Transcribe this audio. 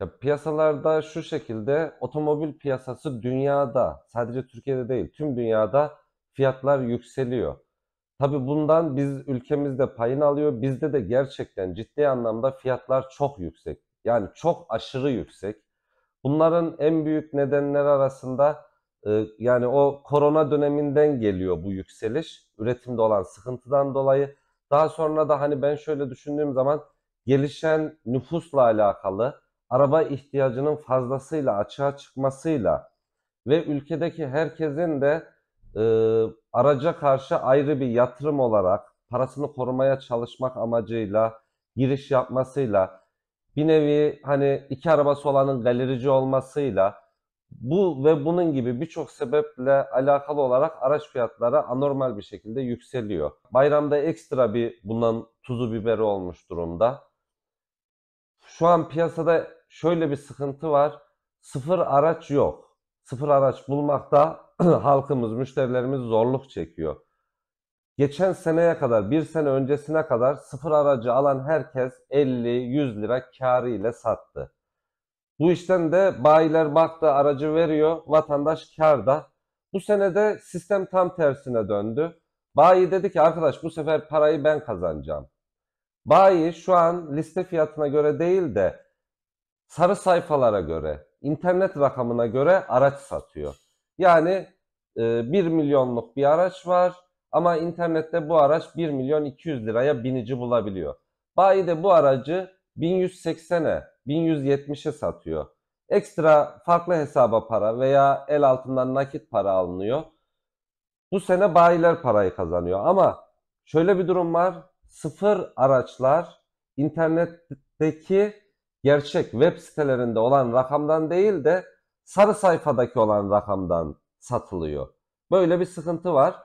Ya piyasalarda şu şekilde otomobil piyasası dünyada sadece Türkiye'de değil tüm dünyada fiyatlar yükseliyor. Tabi bundan biz ülkemizde payını alıyor. Bizde de gerçekten ciddi anlamda fiyatlar çok yüksek. Yani çok aşırı yüksek. Bunların en büyük nedenleri arasında e, yani o korona döneminden geliyor bu yükseliş. Üretimde olan sıkıntıdan dolayı. Daha sonra da hani ben şöyle düşündüğüm zaman gelişen nüfusla alakalı araba ihtiyacının fazlasıyla açığa çıkmasıyla ve ülkedeki herkesin de e, araca karşı ayrı bir yatırım olarak parasını korumaya çalışmak amacıyla giriş yapmasıyla bir nevi hani iki arabası olanın galerici olmasıyla bu ve bunun gibi birçok sebeple alakalı olarak araç fiyatları anormal bir şekilde yükseliyor. Bayramda ekstra bir bundan tuzu biberi olmuş durumda. Şu an piyasada şöyle bir sıkıntı var. Sıfır araç yok. Sıfır araç bulmakta halkımız, müşterilerimiz zorluk çekiyor. Geçen seneye kadar, bir sene öncesine kadar sıfır aracı alan herkes 50-100 lira karı ile sattı. Bu işten de bayiler baktı aracı veriyor, vatandaş karda. Bu sene de sistem tam tersine döndü. Bayi dedi ki arkadaş bu sefer parayı ben kazanacağım. Bayi şu an liste fiyatına göre değil de sarı sayfalara göre, internet rakamına göre araç satıyor. Yani e, 1 milyonluk bir araç var ama internette bu araç 1 milyon 200 liraya binici bulabiliyor. Bayi de bu aracı 1180'e, 1170'e satıyor. Ekstra farklı hesaba para veya el altından nakit para alınıyor. Bu sene bayiler parayı kazanıyor ama şöyle bir durum var. Sıfır araçlar internetteki gerçek web sitelerinde olan rakamdan değil de sarı sayfadaki olan rakamdan satılıyor. Böyle bir sıkıntı var.